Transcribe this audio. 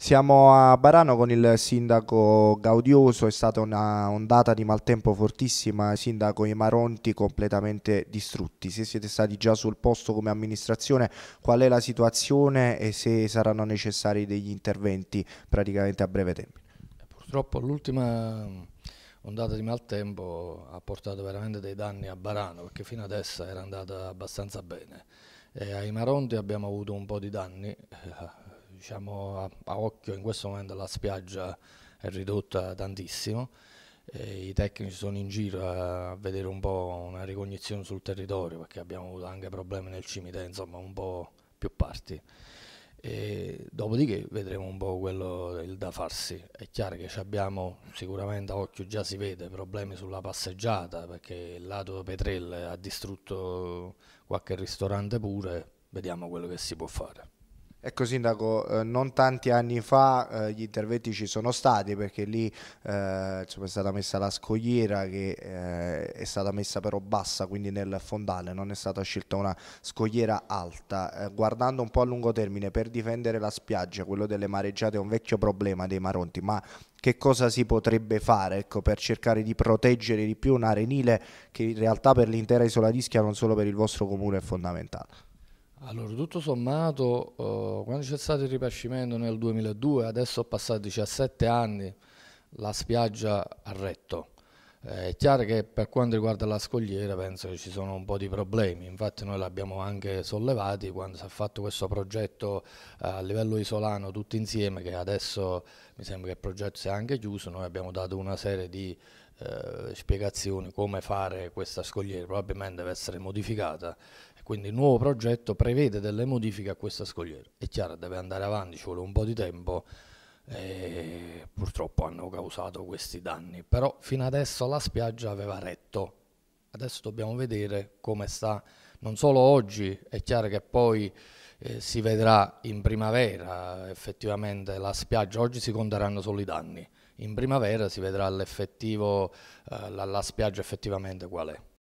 Siamo a Barano con il sindaco Gaudioso, è stata una ondata di maltempo fortissima, sindaco i Maronti completamente distrutti. Se siete stati già sul posto come amministrazione, qual è la situazione e se saranno necessari degli interventi praticamente a breve termine? Purtroppo l'ultima ondata di maltempo ha portato veramente dei danni a Barano perché fino adesso era andata abbastanza bene. E ai Maronti abbiamo avuto un po' di danni, eh, diciamo, a, a, occhio in questo momento la spiaggia è ridotta tantissimo, i tecnici sono in giro a, a vedere un po' una ricognizione sul territorio perché abbiamo avuto anche problemi nel cimitero, insomma un po' più parti. E dopodiché vedremo un po' quello il da farsi. È chiaro che abbiamo sicuramente a occhio già si vede problemi sulla passeggiata perché il lato Petrelle ha distrutto qualche ristorante pure, vediamo quello che si può fare. Ecco Sindaco, eh, non tanti anni fa eh, gli interventi ci sono stati perché lì eh, insomma, è stata messa la scogliera che eh, è stata messa però bassa, quindi nel fondale, non è stata scelta una scogliera alta. Eh, guardando un po' a lungo termine per difendere la spiaggia, quello delle mareggiate è un vecchio problema dei Maronti, ma che cosa si potrebbe fare ecco, per cercare di proteggere di più un arenile che in realtà per l'intera isola di Ischia, non solo per il vostro comune, è fondamentale? Allora, tutto sommato, eh, quando c'è stato il ripascimento nel 2002, adesso ho passato 17 anni, la spiaggia ha retto. Eh, è chiaro che per quanto riguarda la scogliera penso che ci sono un po' di problemi, infatti noi l'abbiamo anche sollevati quando si è fatto questo progetto eh, a livello isolano tutti insieme, che adesso mi sembra che il progetto sia anche chiuso, noi abbiamo dato una serie di eh, spiegazioni come fare questa scogliera, probabilmente deve essere modificata quindi il nuovo progetto prevede delle modifiche a questa scogliera. È chiaro, deve andare avanti, ci vuole un po' di tempo e purtroppo hanno causato questi danni. Però fino adesso la spiaggia aveva retto. Adesso dobbiamo vedere come sta, non solo oggi, è chiaro che poi eh, si vedrà in primavera effettivamente la spiaggia, oggi si conteranno solo i danni, in primavera si vedrà l'effettivo, eh, la, la spiaggia effettivamente qual è.